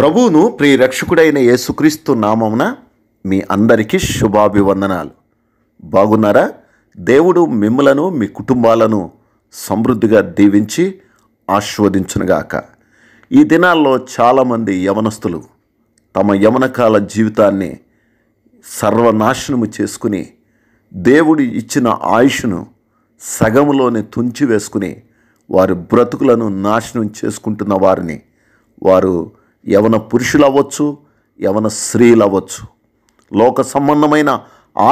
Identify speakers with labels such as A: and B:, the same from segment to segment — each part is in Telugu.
A: ప్రభువును ప్రియరక్షకుడైన యేసుక్రీస్తు నామమున మీ అందరికీ శుభాభివందనాలు బాగున్నారా దేవుడు మిమ్మలను మీ కుటుంబాలను సమృద్ధిగా దీవించి ఆస్వాదించునుగాక ఈ దినాల్లో చాలామంది యవనస్తులు తమ యవనకాల జీవితాన్ని సర్వనాశనము చేసుకుని దేవుడు ఇచ్చిన ఆయుష్ను సగములోనే తుంచివేసుకుని వారి బ్రతుకులను నాశనం చేసుకుంటున్న వారిని వారు యవన పురుషులు అవ్వచ్చు యవన స్త్రీలు అవ్వచ్చు లోక సంబంధమైన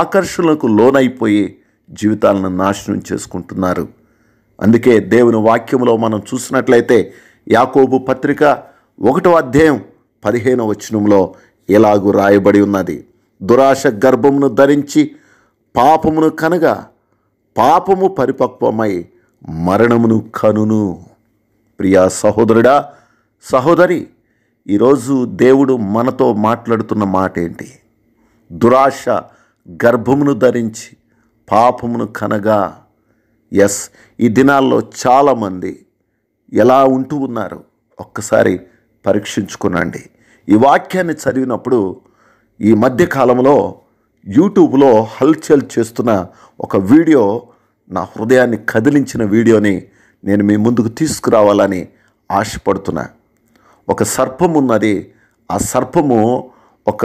A: ఆకర్షణలకు లోనైపోయి జీవితాలను నాశనం చేసుకుంటున్నారు అందుకే దేవుని వాక్యంలో మనం చూసినట్లయితే యాకోబు పత్రిక ఒకటో అధ్యాయం పదిహేను వచనంలో ఎలాగూ రాయబడి ఉన్నది దురాశ గర్భమును ధరించి పాపమును కనగా పాపము పరిపక్వమై మరణమును కనును ప్రియా సహోదరుడా సహోదరి ఈరోజు దేవుడు మనతో మాట్లాడుతున్న మాట ఏంటి దురాశ గర్భమును ధరించి పాపమును కనగా ఎస్ ఈ దినాల్లో చాలామంది ఎలా ఉంటూ ఉన్నారు ఒక్కసారి పరీక్షించుకునండి ఈ వాక్యాన్ని చదివినప్పుడు ఈ మధ్యకాలంలో యూట్యూబ్లో హల్చల్ చేస్తున్న ఒక వీడియో నా హృదయాన్ని కదిలించిన వీడియోని నేను మీ ముందుకు తీసుకురావాలని ఆశపడుతున్నా ఒక సర్పం ఉన్నది ఆ సర్పము ఒక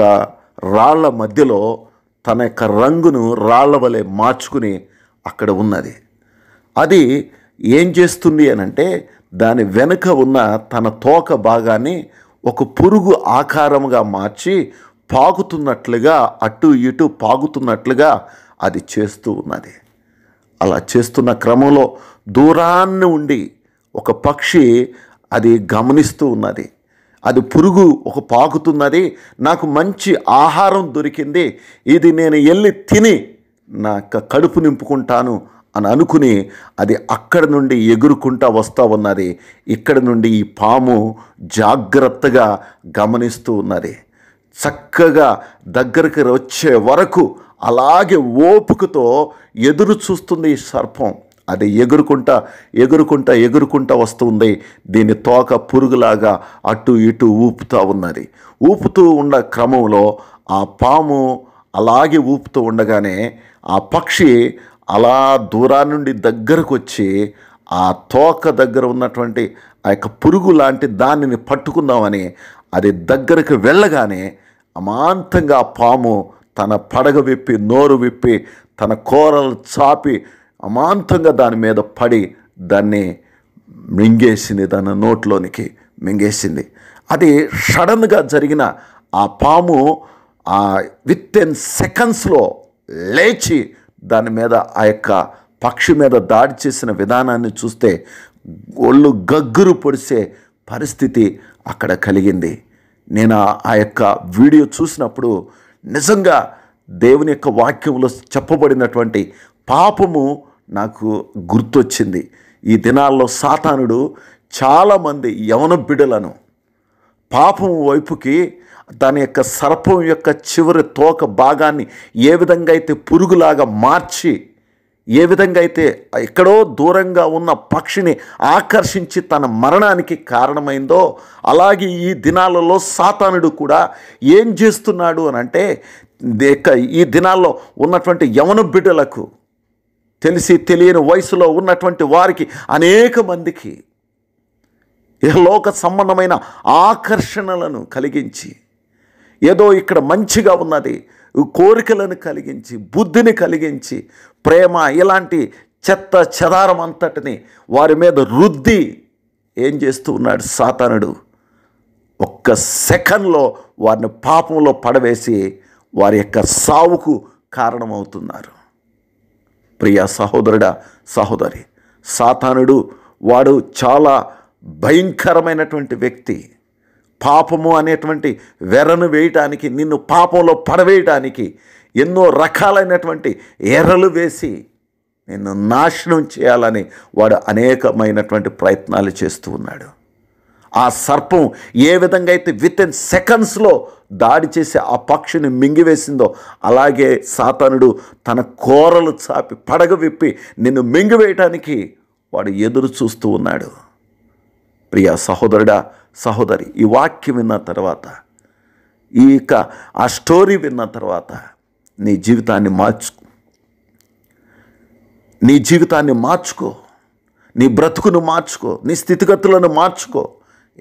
A: రాళ్ల మధ్యలో తన యొక్క రంగును రాళ్ల వలె మార్చుకుని అక్కడ ఉన్నది అది ఏం చేస్తుంది అనంటే దాని వెనుక ఉన్న తన తోక భాగాన్ని ఒక పురుగు ఆకారముగా మార్చి పాగుతున్నట్లుగా అటు ఇటు పాగుతున్నట్లుగా అది చేస్తూ ఉన్నది అలా చేస్తున్న క్రమంలో దూరాన్ని ఉండి ఒక పక్షి అది గమనిస్తూ ఉన్నది అది పురుగు ఒక పాకుతున్నది నాకు మంచి ఆహారం దొరికింది ఇది నేను వెళ్ళి తిని నా కడుపు నింపుకుంటాను అని అనుకుని అది అక్కడ నుండి ఎగురుకుంటా వస్తూ ఉన్నది ఇక్కడ నుండి ఈ పాము జాగ్రత్తగా గమనిస్తూ ఉన్నది చక్కగా దగ్గరికి వచ్చే వరకు అలాగే ఓపికతో ఎదురు చూస్తుంది ఈ సర్పం అది ఎగురుకుంటా ఎగురుకుంటా ఎగురుకుంటా వస్తుంది దీని తోక పురుగులాగా అటు ఇటు ఊపుతూ ఉన్నది ఊపుతూ ఉన్న క్రమంలో ఆ పాము అలాగే ఊపుతూ ఉండగానే ఆ పక్షి అలా దూరా నుండి దగ్గరకు వచ్చి ఆ తోక దగ్గర ఉన్నటువంటి ఆ యొక్క పురుగు లాంటి దానిని పట్టుకుందామని అది దగ్గరకు వెళ్ళగానే అమాంతంగా పాము తన పడగ విప్పి నోరు విప్పి తన కూరలు చాపి అమాంతంగా దాని మీద పడి దాన్ని మింగేసింది దాని నోట్లోనికి మింగేసింది అది సడన్గా జరిగిన ఆ పాము ఆ విత్ ఎన్ సెకండ్స్లో లేచి దాని మీద ఆ యొక్క పక్షి మీద దాడి చేసిన విధానాన్ని చూస్తే ఒళ్ళు గగ్గురు పొడిసే పరిస్థితి అక్కడ కలిగింది నేను ఆ యొక్క వీడియో చూసినప్పుడు నిజంగా దేవుని యొక్క వాక్యంలో చెప్పబడినటువంటి పాపము నాకు గుర్తొచ్చింది ఈ దినాల్లో సాతానుడు చాలామంది యవన బిడలను పాపం వైపుకి దాని యొక్క సర్పం యొక్క చివరి తోక భాగాన్ని ఏ విధంగా అయితే పురుగులాగా మార్చి ఏ విధంగా అయితే ఎక్కడో దూరంగా ఉన్న పక్షిని ఆకర్షించి తన మరణానికి కారణమైందో అలాగే ఈ దినాలలో సాతానుడు కూడా ఏం చేస్తున్నాడు అని అంటే ఈ దినాల్లో ఉన్నటువంటి యవన బిడ్డలకు తెలిసి తెలియని వయసులో ఉన్నటువంటి వారికి అనేక మందికి లోక సంబంధమైన ఆకర్షణలను కలిగించి ఏదో ఇక్కడ మంచిగా ఉన్నది కోరికలను కలిగించి బుద్ధిని కలిగించి ప్రేమ ఇలాంటి చెత్త చెదారం అంతటిని వారి మీద రుద్ది ఏం చేస్తూ ఉన్నాడు సాతానుడు ఒక్క సెకండ్లో వారిని పాపంలో పడవేసి వారి యొక్క సావుకు కారణమవుతున్నారు ప్రియ సహోదరుడ సహోదరి సాతానుడు వాడు చాలా భయంకరమైనటువంటి వ్యక్తి పాపము అనేటువంటి వెరను వేయటానికి నిన్ను పాపంలో పడవేయటానికి ఎన్నో రకాలైనటువంటి ఎర్రలు వేసి నిన్ను నాశనం చేయాలని వాడు అనేకమైనటువంటి ప్రయత్నాలు చేస్తూ ఉన్నాడు ఆ సర్పం ఏ విధంగా అయితే విత్ ఇన్ సెకండ్స్లో దాడి చేసి ఆ పక్షిని మింగివేసిందో అలాగే సాతానుడు తన కోరలు చాపి పడగ విప్పి నిన్ను మింగివేయటానికి వాడు ఎదురు చూస్తూ ఉన్నాడు ప్రియ సహోదరుడా సహోదరి ఈ వాక్యం విన్న తర్వాత ఈ యొక్క ఆ స్టోరీ విన్న తర్వాత నీ జీవితాన్ని మార్చుకో నీ జీవితాన్ని మార్చుకో నీ బ్రతుకును మార్చుకో నీ స్థితిగతులను మార్చుకో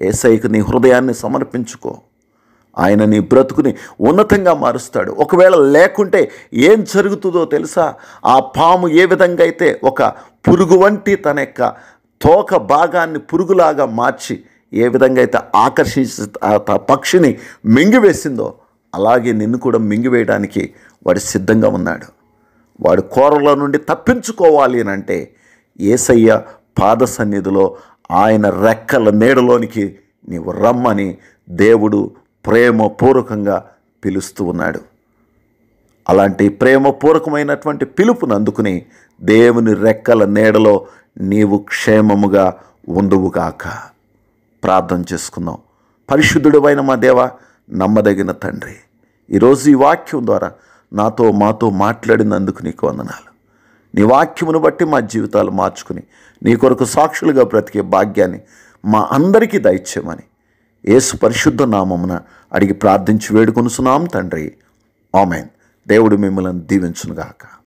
A: ఏసైకి నీ హృదయాన్ని సమర్పించుకో ఆయన నీ బ్రతుకుని ఉన్నతంగా మారుస్తాడు ఒకవేళ లేకుంటే ఏం జరుగుతుందో తెలుసా ఆ పాము ఏ విధంగా అయితే ఒక పురుగు వంటి తన యొక్క తోక భాగాన్ని పురుగులాగా మార్చి ఏ విధంగా అయితే ఆకర్షించి పక్షిని మింగివేసిందో అలాగే నిన్ను కూడా మింగివేయడానికి వాడు సిద్ధంగా ఉన్నాడు వాడు కోరల నుండి తప్పించుకోవాలి అని అంటే ఏసయ్య పాద సన్నిధిలో ఆయన రెక్కల నీడలోనికి నీవు రమ్మని దేవుడు ప్రేమపూర్వకంగా పిలుస్తూ ఉన్నాడు అలాంటి ప్రేమపూర్వకమైనటువంటి పిలుపును అందుకుని దేవుని రెక్కల నీడలో నీవు క్షేమముగా ఉండువుగాక ప్రార్థన చేసుకుందాం పరిశుద్ధుడు అయిన మా దేవ నమ్మదగిన తండ్రి ఈరోజు ఈ వాక్యం ద్వారా నాతో మాతో మాట్లాడినందుకు నీకు వందనాలు నీ వాక్యమును బట్టి మా జీవితాలు మార్చుకుని నీ కొరకు సాక్షులుగా బ్రతికే భాగ్యాన్ని మా అందరికీ దయచేయమని ఏసు పరిశుద్ధ నామమున అడిగి ప్రార్థించి వేడుకొనుసున్నాం తండ్రి ఆమెన్ దేవుడు మిమ్మల్ని దీవించునుగాక